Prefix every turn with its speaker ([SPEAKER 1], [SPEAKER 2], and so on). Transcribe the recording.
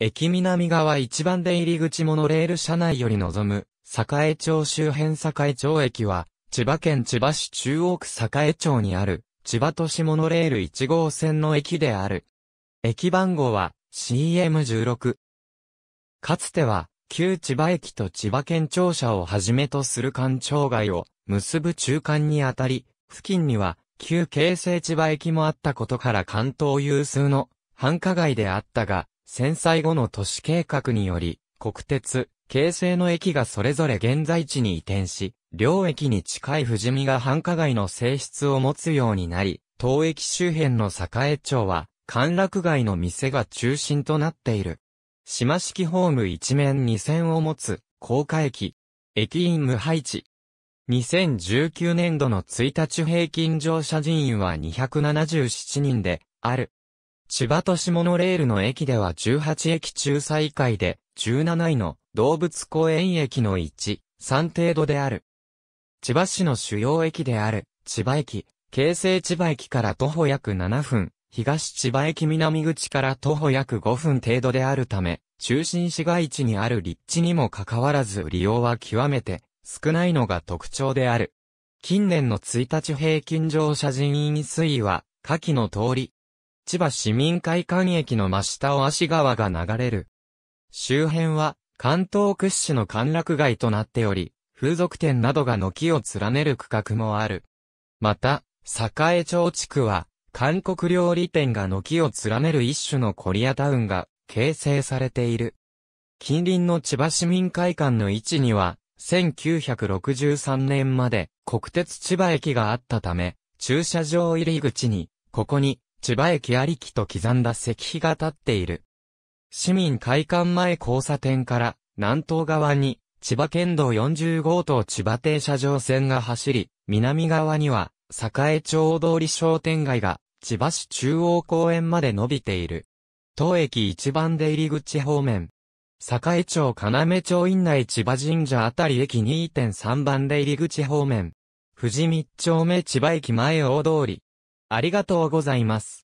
[SPEAKER 1] 駅南側一番出入り口モノレール車内より望む、栄町周辺栄町駅は、千葉県千葉市中央区栄町にある、千葉都市モノレール1号線の駅である。駅番号は CM16。かつては、旧千葉駅と千葉県庁舎をはじめとする官庁街を結ぶ中間にあたり、付近には旧京成千葉駅もあったことから関東有数の繁華街であったが、戦災後の都市計画により、国鉄、京成の駅がそれぞれ現在地に移転し、両駅に近い富士見が繁華街の性質を持つようになり、当駅周辺の栄町は、歓楽街の店が中心となっている。島式ホーム一面二線を持つ、高架駅。駅員無配置。2019年度の1日平均乗車人員は277人で、ある。千葉都市モノレールの駅では18駅中最下位で、17位の動物公園駅の1、3程度である。千葉市の主要駅である、千葉駅、京成千葉駅から徒歩約7分、東千葉駅南口から徒歩約5分程度であるため、中心市街地にある立地にもかかわらず利用は極めて少ないのが特徴である。近年の1日平均乗車人員推移は、下記の通り、千葉市民会館駅の真下を足川が流れる。周辺は関東屈指の歓楽街となっており、風俗店などが軒を連ねる区画もある。また、栄町地区は、韓国料理店が軒を連ねる一種のコリアタウンが形成されている。近隣の千葉市民会館の位置には、1963年まで国鉄千葉駅があったため、駐車場入り口に、ここに千葉駅ありきと刻んだ石碑が立っている。市民会館前交差点から南東側に千葉県道40号と千葉停車場線が走り、南側には栄町通り商店街が千葉市中央公園まで伸びている。当駅一番出入り口方面。栄町要町院内千葉神社あたり駅2.3番出入り口方面。富士三丁目千葉駅前大通り。ありがとうございます。